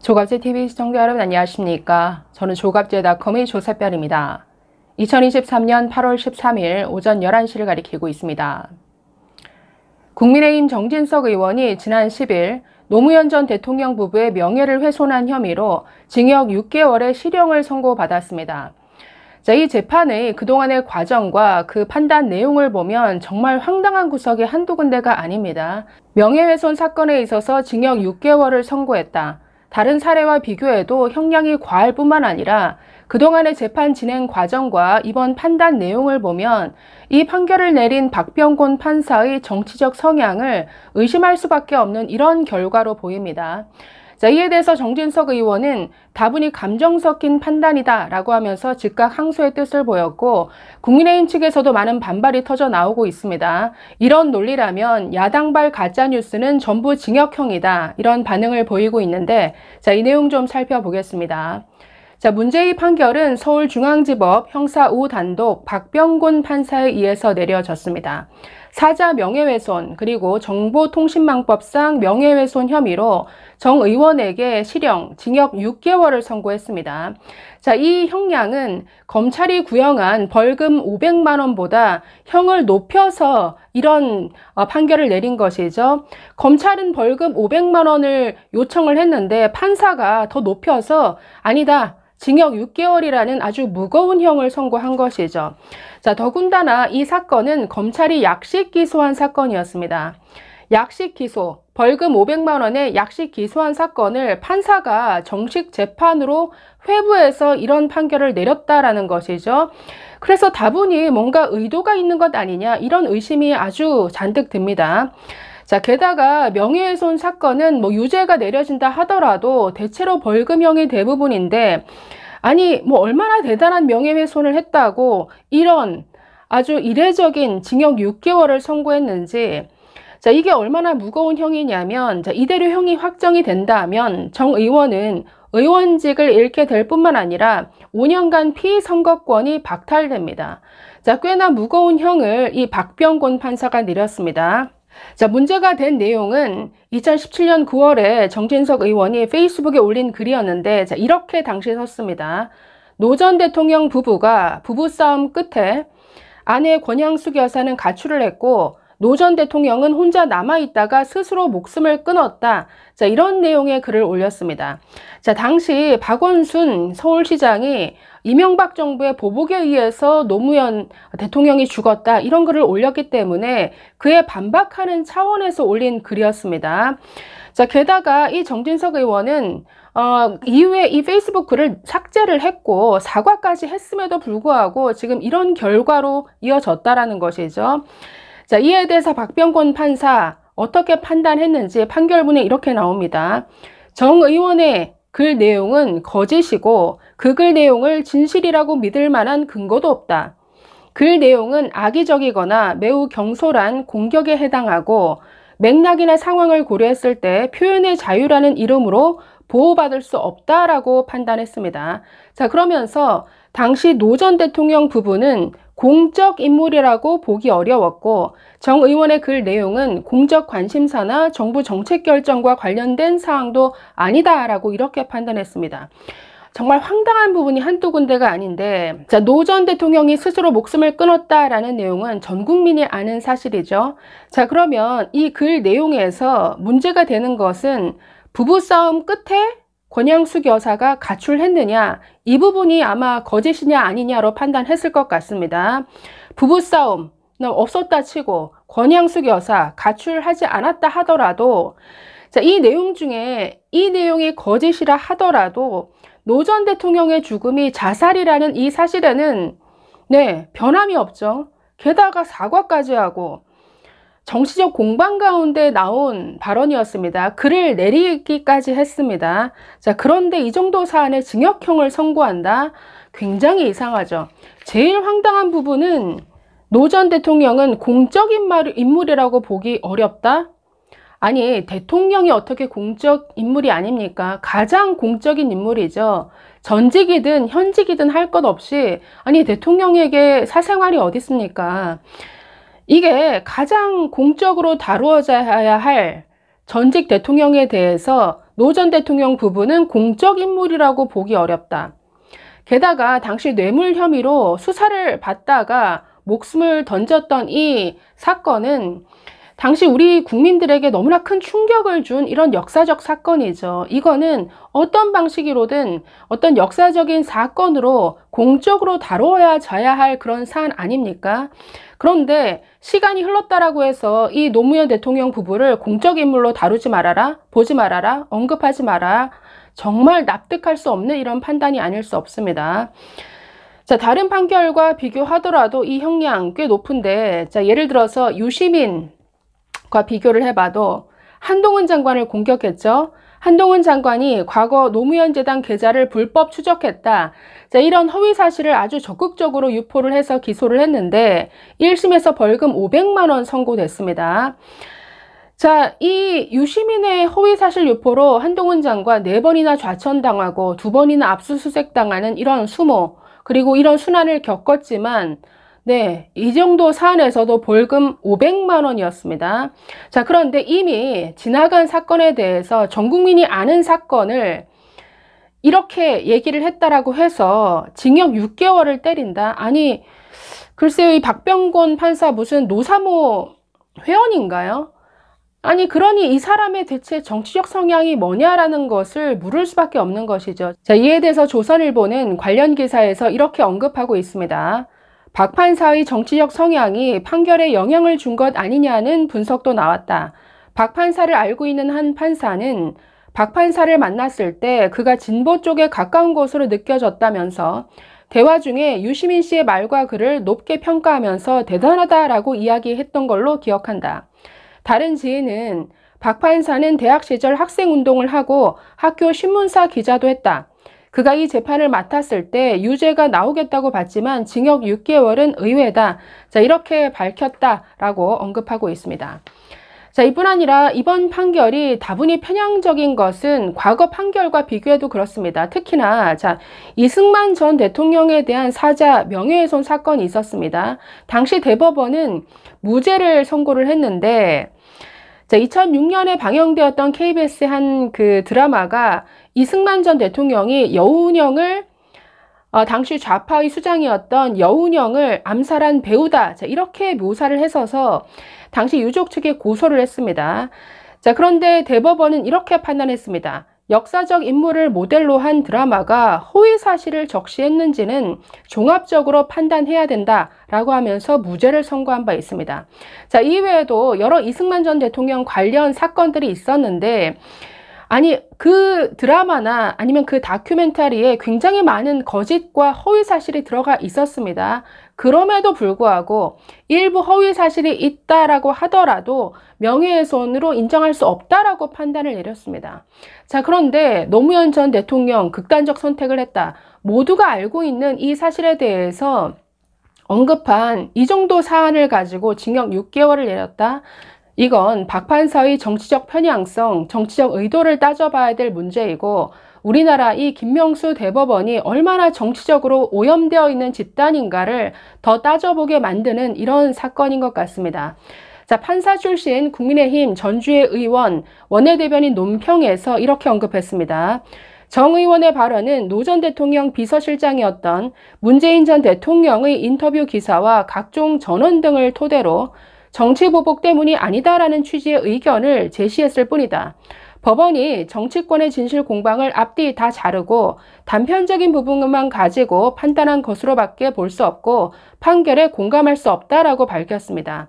조갑제 TV 시청자 여러분 안녕하십니까? 저는 조갑제닷컴의 조세별입니다. 2023년 8월 13일 오전 11시를 가리키고 있습니다. 국민의힘 정진석 의원이 지난 10일 노무현 전 대통령 부부의 명예를 훼손한 혐의로 징역 6개월의 실형을 선고받았습니다. 자, 이 재판의 그동안의 과정과 그 판단 내용을 보면 정말 황당한 구석이 한두 군데가 아닙니다. 명예훼손 사건에 있어서 징역 6개월을 선고했다. 다른 사례와 비교해도 형량이 과할 뿐만 아니라 그동안의 재판 진행 과정과 이번 판단 내용을 보면 이 판결을 내린 박병곤 판사의 정치적 성향을 의심할 수밖에 없는 이런 결과로 보입니다. 자, 이에 대해서 정진석 의원은 다분히 감정 섞인 판단이다 라고 하면서 즉각 항소의 뜻을 보였고 국민의힘 측에서도 많은 반발이 터져 나오고 있습니다. 이런 논리라면 야당발 가짜뉴스는 전부 징역형이다 이런 반응을 보이고 있는데 자, 이 내용 좀 살펴보겠습니다. 자, 문제의 판결은 서울중앙지법 형사 5단독 박병곤 판사에 의해서 내려졌습니다. 사자 명예훼손 그리고 정보통신망법상 명예훼손 혐의로 정 의원에게 실형 징역 6개월을 선고했습니다. 자, 이 형량은 검찰이 구형한 벌금 500만 원보다 형을 높여서 이런 어, 판결을 내린 것이죠. 검찰은 벌금 500만 원을 요청을 했는데 판사가 더 높여서 아니다. 징역 6개월이라는 아주 무거운 형을 선고한 것이죠. 자, 더군다나 이 사건은 검찰이 약식 기소한 사건이었습니다. 약식 기소, 벌금 500만 원의 약식 기소한 사건을 판사가 정식 재판으로 회부해서 이런 판결을 내렸다라는 것이죠. 그래서 다분히 뭔가 의도가 있는 것 아니냐 이런 의심이 아주 잔뜩 듭니다. 자, 게다가 명예훼손 사건은 뭐 유죄가 내려진다 하더라도 대체로 벌금형이 대부분인데 아니 뭐 얼마나 대단한 명예훼손을 했다고 이런 아주 이례적인 징역 6개월을 선고했는지 자, 이게 얼마나 무거운 형이냐면, 자, 이대로 형이 확정이 된다면 정 의원은 의원직을 잃게 될 뿐만 아니라 5년간 피선거권이 박탈됩니다. 자, 꽤나 무거운 형을 이 박병곤 판사가 내렸습니다. 자, 문제가 된 내용은 2017년 9월에 정진석 의원이 페이스북에 올린 글이었는데 자, 이렇게 당시에 썼습니다. 노 전 대통령 부부가 부부싸움 끝에 아내 권양숙 여사는 가출을 했고 노전 대통령은 혼자 남아있다가 스스로 목숨을 끊었다. 자, 이런 내용의 글을 올렸습니다. 자, 당시 박원순 서울시장이 이명박 정부의 보복에 의해서 노무현 대통령이 죽었다 이런 글을 올렸기 때문에 그에 반박하는 차원에서 올린 글이었습니다. 자 게다가 이 정진석 의원은 어, 이후에 이 페이스북 글을 삭제를 했고 사과까지 했음에도 불구하고 지금 이런 결과로 이어졌다라는 것이죠. 자, 이에 대해서 박병권 판사 어떻게 판단했는지 판결문에 이렇게 나옵니다. 정 의원의 글 내용은 거짓이고 그 글 내용을 진실이라고 믿을 만한 근거도 없다. 글 내용은 악의적이거나 매우 경솔한 공격에 해당하고 맥락이나 상황을 고려했을 때 표현의 자유라는 이름으로 보호받을 수 없다라고 판단했습니다. 자, 그러면서 당시 노 전 대통령 부부는 공적 인물이라고 보기 어려웠고 정 의원의 글 내용은 공적 관심사나 정부 정책 결정과 관련된 사항도 아니다라고 이렇게 판단했습니다. 정말 황당한 부분이 한두 군데가 아닌데 노 전 대통령이 스스로 목숨을 끊었다라는 내용은 전 국민이 아는 사실이죠. 자 그러면 이 글 내용에서 문제가 되는 것은 부부싸움 끝에 권양숙 여사가 가출했느냐 이 부분이 아마 거짓이냐 아니냐로 판단했을 것 같습니다. 부부싸움 없었다 치고 권양숙 여사 가출하지 않았다 하더라도 자, 이 내용 중에 이 내용이 거짓이라 하더라도 노 전 대통령의 죽음이 자살이라는 이 사실에는 네 변함이 없죠. 게다가 사과까지 하고 정치적 공방 가운데 나온 발언이었습니다. 글을 내리기까지 했습니다. 자, 그런데 이 정도 사안에 징역형을 선고한다? 굉장히 이상하죠. 제일 황당한 부분은 노 전 대통령은 공적 인물이라고 인 보기 어렵다? 아니, 대통령이 어떻게 공적 인물이 아닙니까? 가장 공적인 인물이죠. 전직이든 현직이든 할 것 없이, 아니, 대통령에게 사생활이 어디 있습니까? 이게 가장 공적으로 다루어져야 할 전직 대통령에 대해서 노 전 대통령 부부는 공적 인물이라고 보기 어렵다. 게다가 당시 뇌물 혐의로 수사를 받다가 목숨을 던졌던 이 사건은 당시 우리 국민들에게 너무나 큰 충격을 준 이런 역사적 사건이죠. 이거는 어떤 방식으로든 어떤 역사적인 사건으로 공적으로 다뤄야 져야 할 그런 사안 아닙니까? 그런데 시간이 흘렀다라고 해서 이 노무현 대통령 부부를 공적 인물로 다루지 말아라, 보지 말아라, 언급하지 마라. 정말 납득할 수 없는 이런 판단이 아닐 수 없습니다. 자, 다른 판결과 비교하더라도 이 형량 꽤 높은데, 자, 예를 들어서 유시민 과 비교를 해봐도 한동훈 장관을 공격했죠. 한동훈 장관이 과거 노무현 재단 계좌를 불법 추적했다. 자, 이런 허위 사실을 아주 적극적으로 유포를 해서 기소를 했는데 1심에서 벌금 500만 원 선고됐습니다. 자, 이 유시민의 허위 사실 유포로 한동훈 장관 네 번이나 좌천당하고 두 번이나 압수수색당하는 이런 수모 그리고 이런 순환을 겪었지만 네, 이 정도 사안에서도 벌금 500만 원이었습니다. 자, 그런데 이미 지나간 사건에 대해서 전 국민이 아는 사건을 이렇게 얘기를 했다라고 해서 징역 6개월을 때린다? 아니, 글쎄요, 이 박병곤 판사 무슨 노사모 회원인가요? 아니, 그러니 이 사람의 대체 정치적 성향이 뭐냐라는 것을 물을 수밖에 없는 것이죠. 자, 이에 대해서 조선일보는 관련 기사에서 이렇게 언급하고 있습니다. 박 판사의 정치적 성향이 판결에 영향을 준 것 아니냐는 분석도 나왔다. 박 판사를 알고 있는 한 판사는 박 판사를 만났을 때 그가 진보 쪽에 가까운 것으로 느껴졌다면서 대화 중에 유시민 씨의 말과 글을 높게 평가하면서 대단하다라고 이야기했던 걸로 기억한다. 다른 지인은 박 판사는 대학 시절 학생 운동을 하고 학교 신문사 기자도 했다. 그가 이 재판을 맡았을 때 유죄가 나오겠다고 봤지만 징역 6개월은 의외다. 자, 이렇게 밝혔다라고 언급하고 있습니다. 자, 이뿐 아니라 이번 판결이 다분히 편향적인 것은 과거 판결과 비교해도 그렇습니다. 특히나, 자, 이승만 전 대통령에 대한 사자 명예훼손 사건이 있었습니다. 당시 대법원은 무죄를 선고를 했는데, 자, 2006년에 방영되었던 KBS 한 그 드라마가 이승만 전 대통령이 여운형을 어, 당시 좌파의 수장이었던 여운형을 암살한 배우다. 자, 이렇게 묘사를 해서서 당시 유족 측에 고소를 했습니다. 자, 그런데 대법원은 이렇게 판단했습니다. 역사적 인물을 모델로 한 드라마가 호위 사실을 적시했는지는 종합적으로 판단해야 된다라고 하면서 무죄를 선고한 바 있습니다. 자, 이외에도 여러 이승만 전 대통령 관련 사건들이 있었는데 아니 그 드라마나 아니면 그 다큐멘터리에 굉장히 많은 거짓과 허위 사실이 들어가 있었습니다. 그럼에도 불구하고 일부 허위 사실이 있다라고 하더라도 명예훼손으로 인정할 수 없다라고 판단을 내렸습니다. 자, 그런데 노무현 전 대통령 극단적 선택을 했다. 모두가 알고 있는 이 사실에 대해서 언급한 이 정도 사안을 가지고 징역 6개월을 내렸다. 이건 박판사의 정치적 편향성, 정치적 의도를 따져봐야 될 문제이고 우리나라 이 김명수 대법원이 얼마나 정치적으로 오염되어 있는 집단인가를 더 따져보게 만드는 이런 사건인 것 같습니다. 자, 판사 출신 국민의힘 전주의 의원 원내대변인 논평에서 이렇게 언급했습니다. 정 의원의 발언은 노 전 대통령 비서실장이었던 문재인 전 대통령의 인터뷰 기사와 각종 전원 등을 토대로 정치보복 때문이 아니다라는 취지의 의견을 제시했을 뿐이다. 법원이 정치권의 진실 공방을 앞뒤 다 자르고 단편적인 부분만 가지고 판단한 것으로밖에 볼 수 없고 판결에 공감할 수 없다라고 밝혔습니다.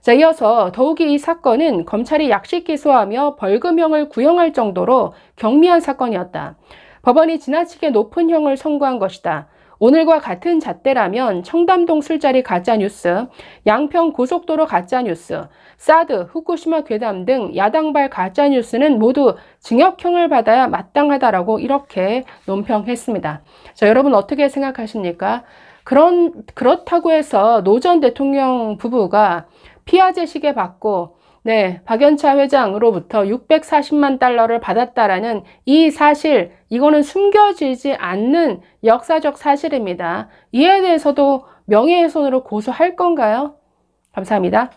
자, 이어서 더욱이 이 사건은 검찰이 약식 기소하며 벌금형을 구형할 정도로 경미한 사건이었다. 법원이 지나치게 높은 형을 선고한 것이다. 오늘과 같은 잣대라면 청담동 술자리 가짜뉴스, 양평 고속도로 가짜뉴스, 사드, 후쿠시마 괴담 등 야당발 가짜뉴스는 모두 징역형을 받아야 마땅하다라고 이렇게 논평했습니다. 자, 여러분 어떻게 생각하십니까? 그런, 그렇다고 해서 노 전 대통령 부부가 피아제시계 받고 네, 박연차 회장으로부터 640만 달러를 받았다라는 이 사실, 이거는 숨겨지지 않는 역사적 사실입니다. 이에 대해서도 명예훼손으로 고소할 건가요? 감사합니다.